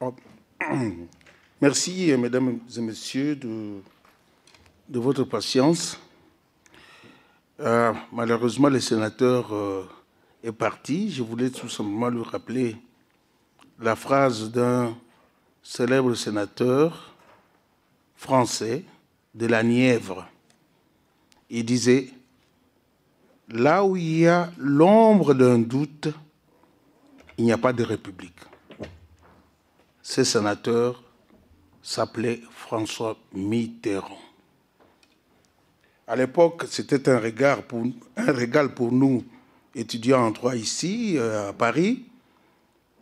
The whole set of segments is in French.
Bon. Ah, merci, euh, mesdames et messieurs, de, de votre patience. Euh, malheureusement, le sénateur euh, est parti. Je voulais tout simplement lui rappeler la phrase d'un célèbre sénateur français de la Nièvre. Il disait Là où il y a l'ombre d'un doute, il n'y a pas de république ce sénateur s'appelait François Mitterrand. À l'époque, c'était un, un régal pour nous, étudiants en droit ici, euh, à Paris,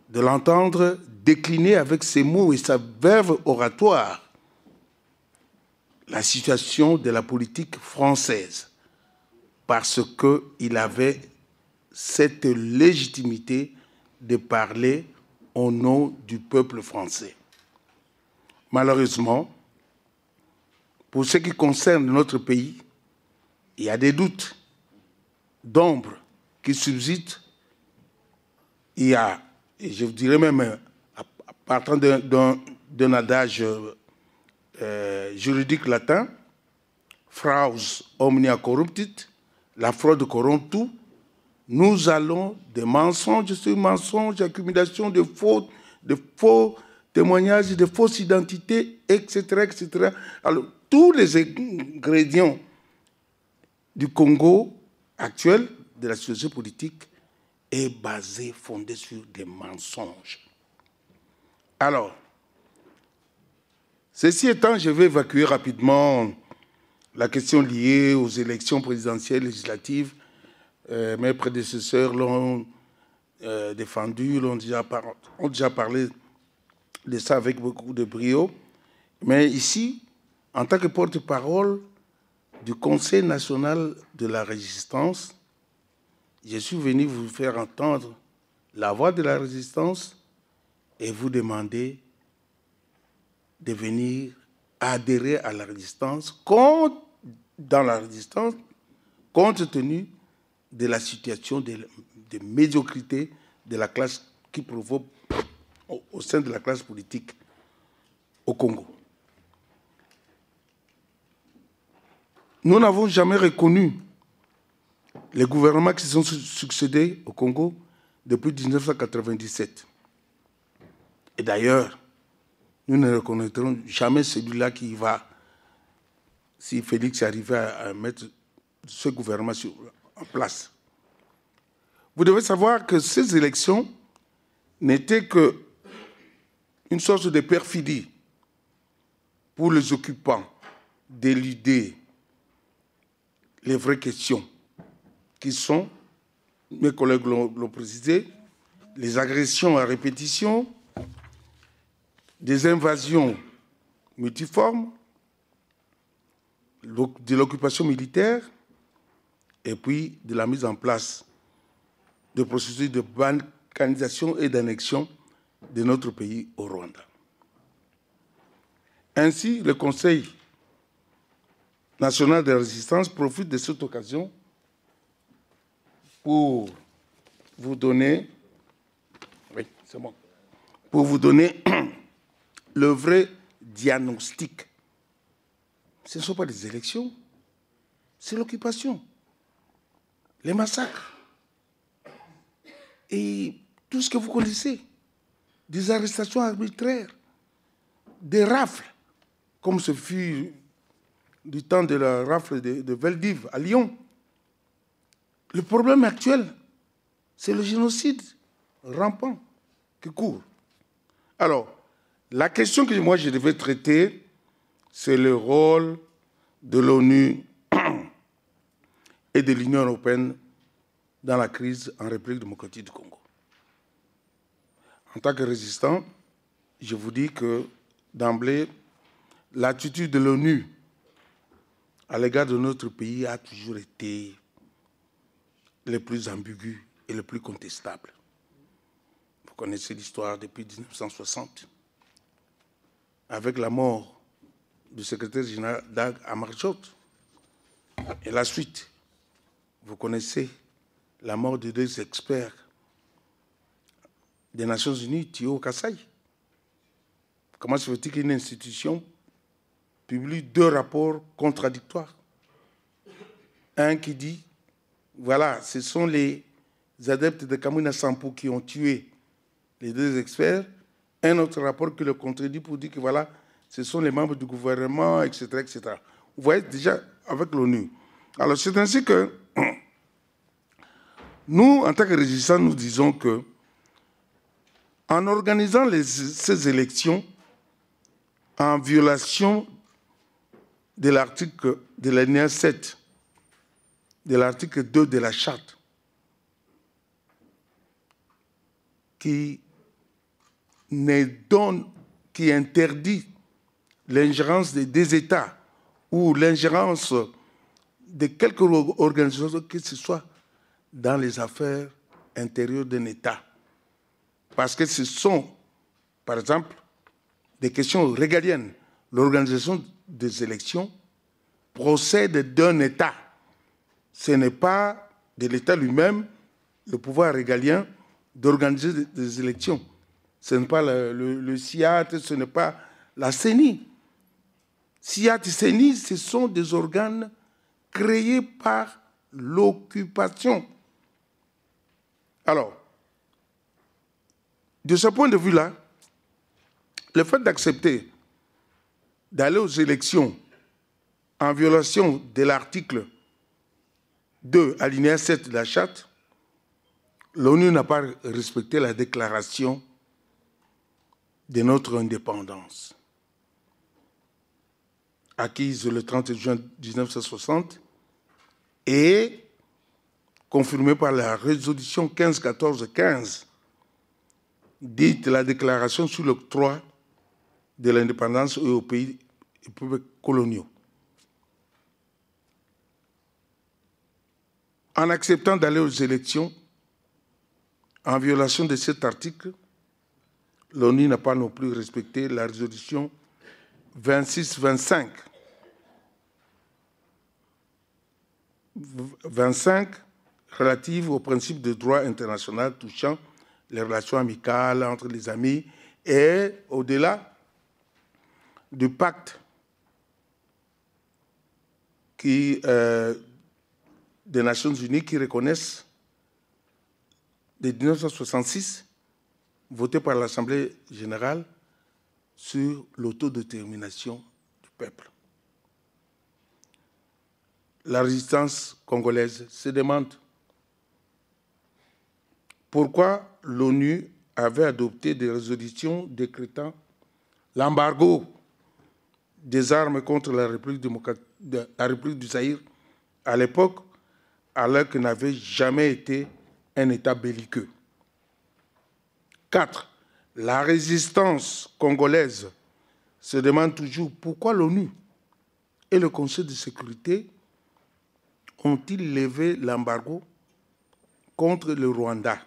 de l'entendre décliner avec ses mots et sa verve oratoire la situation de la politique française, parce qu'il avait cette légitimité de parler au nom du peuple français. Malheureusement, pour ce qui concerne notre pays, il y a des doutes, d'ombre qui subsistent. Il y a, je vous dirais même, partant d'un adage euh, juridique latin, fraus omnia corruptit, la fraude corrompt tout, nous allons des mensonges sur mensonges, accumulation de fautes, de faux témoignages, de fausses identités, etc., etc. Alors, tous les ingrédients du Congo actuel, de la société politique, est basé, fondé sur des mensonges. Alors, ceci étant, je vais évacuer rapidement la question liée aux élections présidentielles législatives euh, mes prédécesseurs l'ont euh, défendu, l'ont déjà, ont déjà parlé de ça avec beaucoup de brio. Mais ici, en tant que porte-parole du Conseil national de la résistance, je suis venu vous faire entendre la voix de la résistance et vous demander de venir adhérer à la résistance, compte, dans la résistance, compte tenu de la situation de, médiocrité de la classe qui provoque au, au sein de la classe politique au Congo. Nous n'avons jamais reconnu les gouvernements qui se sont succédés au Congo depuis 1997. Et d'ailleurs, nous ne reconnaîtrons jamais celui-là qui va, si Félix arrivait à mettre ce gouvernement sur, place. Vous devez savoir que ces élections n'étaient que une sorte de perfidie pour les occupants d'éluder les vraies questions qui sont, mes collègues l'ont précisé, les agressions à répétition, des invasions multiformes, de l'occupation militaire, et puis de la mise en place de processus de balkanisation et d'annexion de notre pays au Rwanda. Ainsi, le Conseil national de résistance profite de cette occasion pour vous donner, pour vous donner le vrai diagnostic. Ce ne sont pas des élections, c'est l'occupation les massacres et tout ce que vous connaissez, des arrestations arbitraires, des rafles, comme ce fut du temps de la rafle de, de à Lyon. Le problème actuel, c'est le génocide rampant qui court. Alors, la question que moi je devais traiter, c'est le rôle de l'ONU et de l'Union européenne dans la crise en République démocratique du Congo. En tant que résistant, je vous dis que d'emblée, l'attitude de l'ONU à l'égard de notre pays a toujours été le plus ambigu et le plus contestable. Vous connaissez l'histoire depuis 1960, avec la mort du secrétaire général Dag Amarjot et la suite. Vous connaissez la mort de deux experts des Nations Unies, Thio Kassai. Comment se fait-il qu'une institution publie deux rapports contradictoires Un qui dit, voilà, ce sont les adeptes de Kamuna Sampo qui ont tué les deux experts, un autre rapport qui le contredit pour dire que voilà, ce sont les membres du gouvernement, etc. etc. Vous voyez déjà avec l'ONU. Alors c'est ainsi que nous, en tant que résistants, nous disons que en organisant ces élections en violation de l'article de l'année 7 de l'article 2 de la charte qui qui interdit l'ingérence des États ou l'ingérence de quelque organisation que ce soit dans les affaires intérieures d'un État. Parce que ce sont, par exemple, des questions régaliennes. L'organisation des élections procède d'un État. Ce n'est pas de l'État lui-même, le pouvoir régalien, d'organiser des élections. Ce n'est pas le, Siat, ce n'est pas la CENI. et CENI, ce sont des organes créés par l'occupation. Alors, de ce point de vue-là, le fait d'accepter d'aller aux élections en violation de l'article 2, alinéa 7 de la Charte, l'ONU n'a pas respecté la déclaration de notre indépendance, acquise le 30 juin 1960, et confirmé par la résolution 15-14-15, dite la déclaration sur l'octroi de l'indépendance aux pays et peuples coloniaux. En acceptant d'aller aux élections, en violation de cet article, l'ONU n'a pas non plus respecté la résolution 26-25. 25 relative au principe de droit international touchant les relations amicales entre les amis et au-delà du pacte euh, des Nations Unies qui reconnaissent de 1966, voté par l'Assemblée générale, sur l'autodétermination du peuple. La résistance congolaise se demande pourquoi l'ONU avait adopté des résolutions décrétant l'embargo des armes contre la République, du Zaïre à l'époque, alors qu'elle n'avait jamais été un État belliqueux. 4. La résistance congolaise se demande toujours pourquoi l'ONU et le Conseil de sécurité ont-ils levé l'embargo contre le Rwanda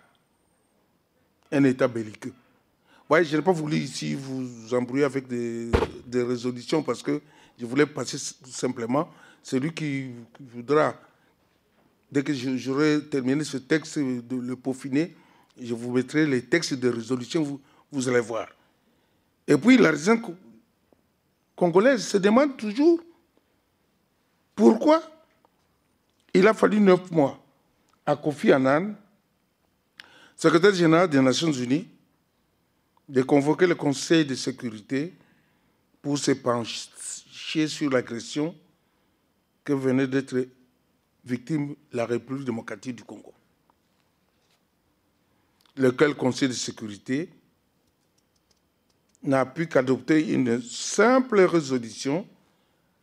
un État belliqueux. je n'ai pas voulu ici vous embrouiller avec des, résolutions parce que je voulais passer simplement celui qui voudra, dès que j'aurai terminé ce texte, de le peaufiner, je vous mettrai les textes de résolution, vous, vous allez voir. Et puis la résidence congolaise se demande toujours pourquoi il a fallu neuf mois à Kofi Annan secrétaire général des Nations Unies, de convoquer le Conseil de sécurité pour se pencher sur l'agression que venait d'être victime la République démocratique du Congo, lequel Conseil de sécurité n'a pu qu'adopter une simple résolution,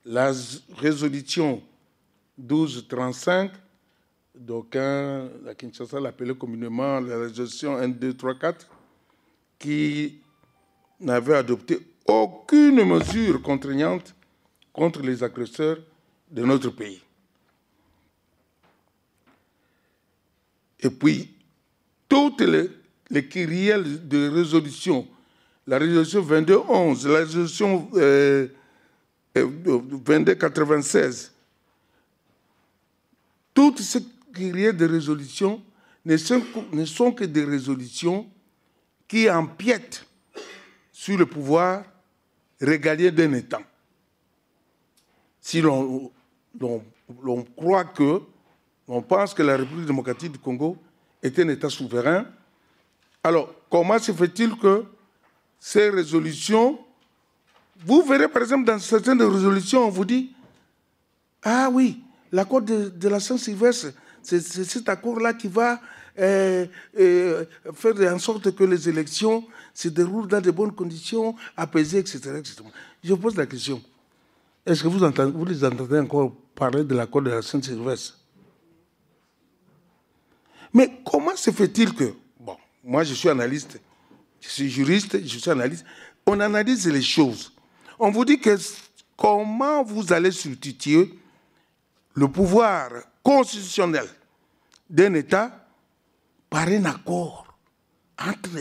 la résolution 1235 d'aucuns la Kinshasa l'appelait communément la résolution 1, 2, 3, 4, qui n'avait adopté aucune mesure contraignante contre les agresseurs de notre pays. Et puis, toutes les, les de résolution, la résolution 2211, la résolution euh, 2296, euh, toutes ces qu'il y ait des résolutions ne sont, que des résolutions qui empiètent sur le pouvoir régalien d'un État. Si l'on croit que, on pense que la République démocratique du Congo est un État souverain, alors comment se fait-il que ces résolutions, vous verrez par exemple dans certaines résolutions, on vous dit, ah oui, l'accord de, de la Saint-Sylvestre, c'est cet accord-là qui va euh, euh, faire en sorte que les élections se déroulent dans de bonnes conditions, apaisées, etc. etc. Je pose la question. Est-ce que vous, les entendez encore parler de l'accord de la Sainte-Sylvestre Mais comment se fait-il que, bon, moi je suis analyste, je suis juriste, je suis analyste, on analyse les choses. On vous dit que comment vous allez substituer le pouvoir constitutionnelle d'un État par un accord entre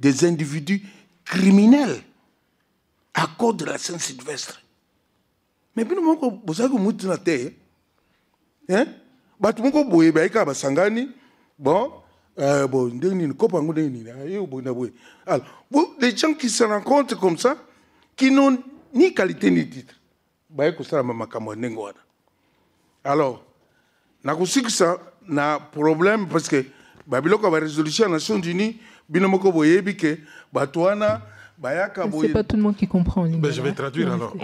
des individus criminels, accord de la Saint-Sylvestre. Mais puis, vous avez dit que la bato moko boye bayekaka basangani bon euh, bon ndenge nini kopo yango ndenge nini yo boye na boye des gens qui se rencontrent comme ça qui n'ont ni qualité ni titre baye kosalama makambo ya ndenge alors, a un problème parce que babiloko va résolution Nations Unies binomoko boyebi ke bato C'est pas tout le monde qui comprend ben, je vais traduire alors.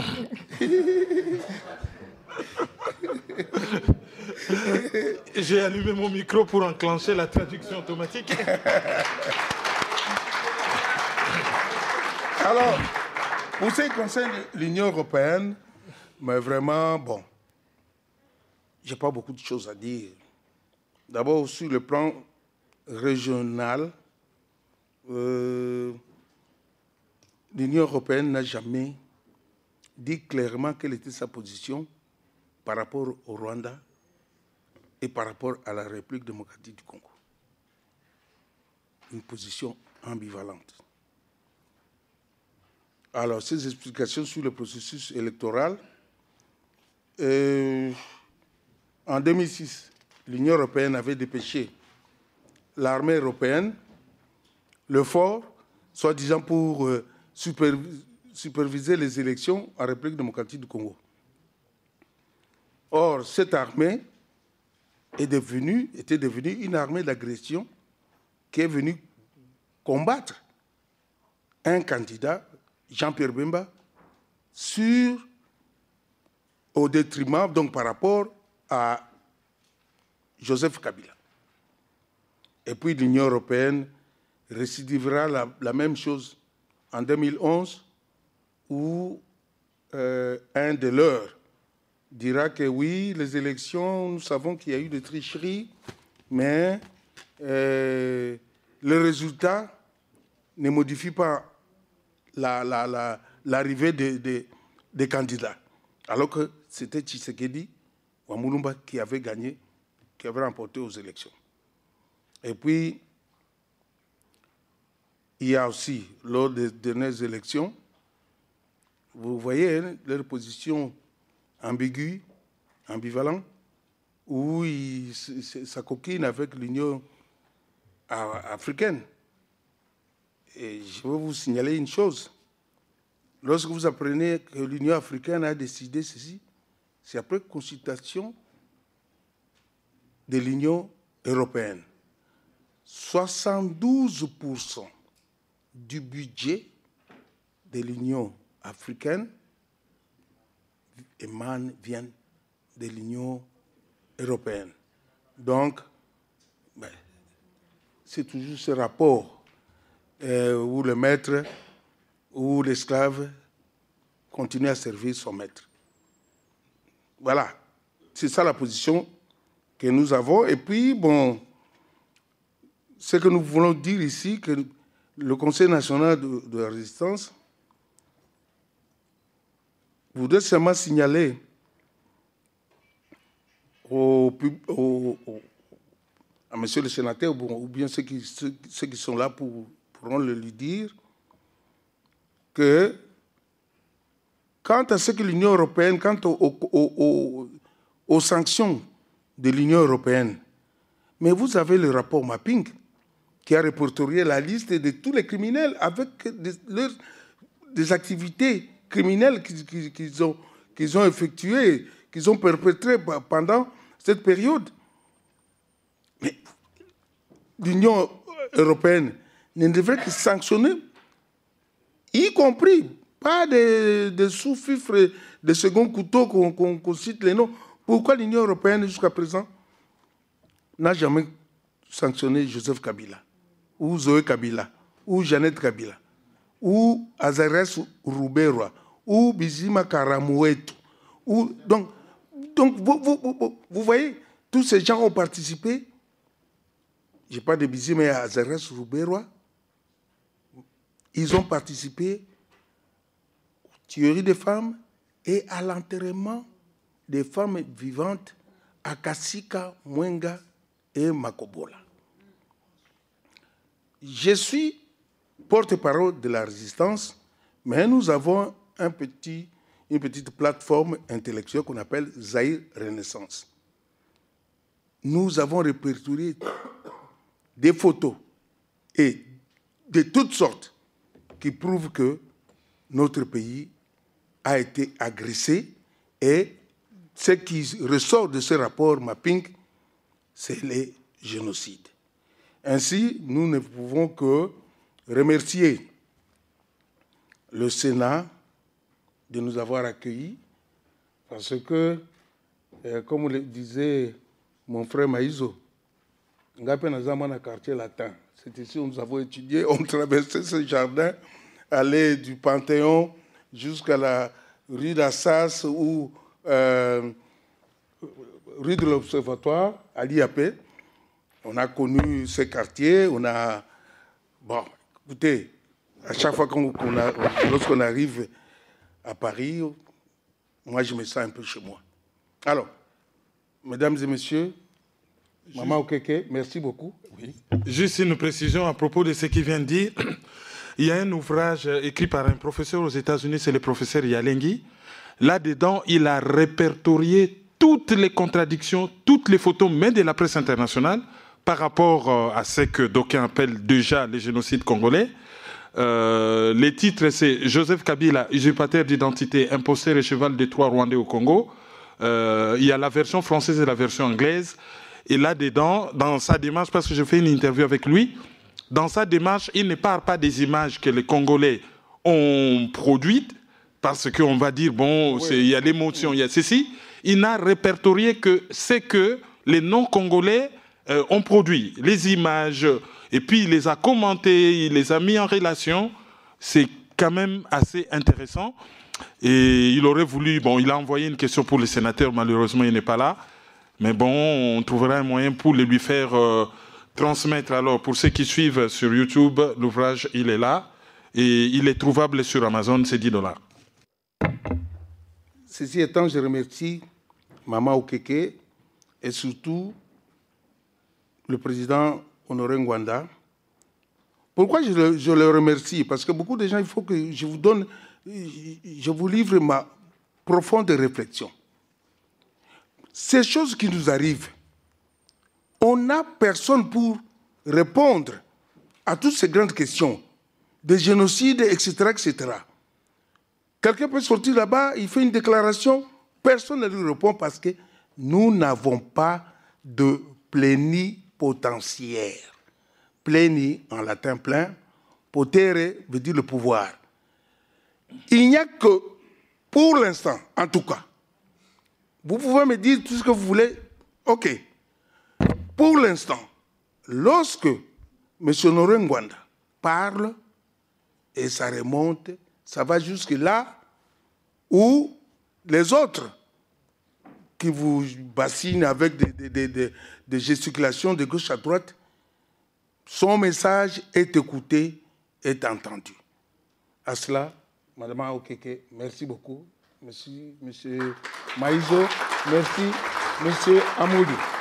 J'ai allumé mon micro pour enclencher la traduction automatique. Alors, pour ce qui concerne l'Union européenne, mais vraiment, bon, je n'ai pas beaucoup de choses à dire. D'abord, sur le plan régional, euh, l'Union européenne n'a jamais dit clairement quelle était sa position par rapport au Rwanda et par rapport à la République démocratique du Congo. Une position ambivalente. Alors, ces explications sur le processus électoral, euh, en 2006, l'Union européenne avait dépêché l'armée européenne, le fort, soi-disant pour euh, superviser les élections en République démocratique du Congo. Or, cette armée était devenue une armée d'agression qui est venue combattre un candidat, Jean-Pierre Bemba, sur, au détriment, donc par rapport à Joseph Kabila. Et puis l'Union européenne récidivera la, même chose en 2011, où euh, un de leurs dira que oui, les élections, nous savons qu'il y a eu des tricheries, mais euh, le résultat ne modifie pas l'arrivée des candidats. Alors que c'était Tshisekedi ou Wamulumba qui avait gagné, qui avait remporté aux élections. Et puis, il y a aussi, lors des dernières élections, vous voyez hein, leur position ambiguë, ambivalente, où ils coquine avec l'Union africaine. Et je veux vous signaler une chose. Lorsque vous apprenez que l'Union africaine a décidé ceci, c'est après consultation de l'Union européenne. 72% du budget de l'Union africaine vient de l'Union européenne. Donc, ben, c'est toujours ce rapport euh, où le maître ou l'esclave continue à servir son maître voilà, c'est ça la position que nous avons. Et puis, bon, ce que nous voulons dire ici, que le Conseil national de, la résistance voudrait seulement signaler au, à monsieur le sénateur, ou bien ceux qui, sont là pour, pourront le lui dire, que quant à ce que l'Union européenne, quant au, aux, sanctions de l'Union européenne. Mais vous avez le rapport mapping qui a répertorié la liste de tous les criminels avec des, activités criminelles qu'ils ont, ont effectuées, qu'ils ont perpétrées pendant cette période. Mais l'Union européenne ne devrait que sanctionner, y compris pas de des sous-fifres des seconds couteaux qu'on cite les noms. Pourquoi l'Union européenne, jusqu'à présent, n'a jamais sanctionné Joseph Kabila, ou Zoé Kabila, ou Jeannette Kabila, ou Azarès Rouberwa, ou Bizima Karamouetou ou, donc, donc vous, voyez, tous ces gens ont participé. Je parle de Bizima et Azares Ils ont participé aux tueries des femmes, et à l'enterrement des femmes vivantes à Kassika, Mwenga et Makobola. Je suis porte-parole de la résistance, mais nous avons une petite plateforme intellectuelle qu'on appelle Zaïre Renaissance. Nous avons répertorié des photos et de toutes sortes qui prouvent que notre pays a été agressé et ce qui ressort de ce rapport mapping, c'est les génocides. Ainsi, nous ne pouvons que remercier le Sénat de nous avoir accueillis parce que, euh, comme le disait mon frère Maïzo, un quartier latin. C'est ici où nous avons étudié, on traversait ce jardin, allait du Panthéon jusqu'à la rue d'Assas ou euh, rue de l'Observatoire, à l'IAP. On a connu ces quartiers. on a... Bon, écoutez, à chaque fois qu'on lorsqu'on arrive à Paris, moi, je me sens un peu chez moi. Alors, mesdames et messieurs, Maman Okeke, merci beaucoup. Juste une précision à propos de ce qu'il vient de dire. Il y a un ouvrage écrit par un professeur aux États-Unis, c'est le professeur Yalengi. Là-dedans, il a répertorié toutes les contradictions, toutes les photos, mais de la presse internationale, par rapport euh, à ce que d'aucuns appellent déjà les génocides congolais. Euh, les titres, c'est Joseph Kabila, usurpateur d'identité, imposteur et cheval des trois Rwandais au Congo. Euh, il y a la version française et la version anglaise. Et là-dedans, dans sa démarche, parce que je fais une interview avec lui, dans sa démarche, il ne parle pas des images que les Congolais ont produites, parce qu'on va dire, bon, il y a l'émotion, il y a ceci. Il n'a répertorié que ce que les non-Congolais euh, ont produit, les images, et puis il les a commentées, il les a mis en relation. C'est quand même assez intéressant. Et il aurait voulu, bon, il a envoyé une question pour le sénateur, malheureusement il n'est pas là, mais bon, on trouvera un moyen pour les lui faire... Euh, transmettre alors pour ceux qui suivent sur YouTube, l'ouvrage, il est là et il est trouvable sur Amazon, c'est 10 dollars. Ceci étant, je remercie Maman Okeke et surtout le président Honoré Nguanda. Pourquoi je le remercie Parce que beaucoup de gens, il faut que je vous donne, je vous livre ma profonde réflexion. Ces choses qui nous arrivent, on n'a personne pour répondre à toutes ces grandes questions de génocide, etc., etc. Quelqu'un peut sortir là-bas, il fait une déclaration, personne ne lui répond parce que nous n'avons pas de plénipotentiaire. Pléni, en latin plein, potere veut dire le pouvoir. Il n'y a que, pour l'instant, en tout cas, vous pouvez me dire tout ce que vous voulez, ok, pour l'instant, lorsque M. Norengwanda parle, et ça remonte, ça va jusque là où les autres qui vous bassinent avec des, des, des, gesticulations de gauche à droite, son message est écouté, est entendu. À cela, Madame Aokeke, merci beaucoup. Merci, Monsieur Maïzo. Merci, Monsieur Amoudi.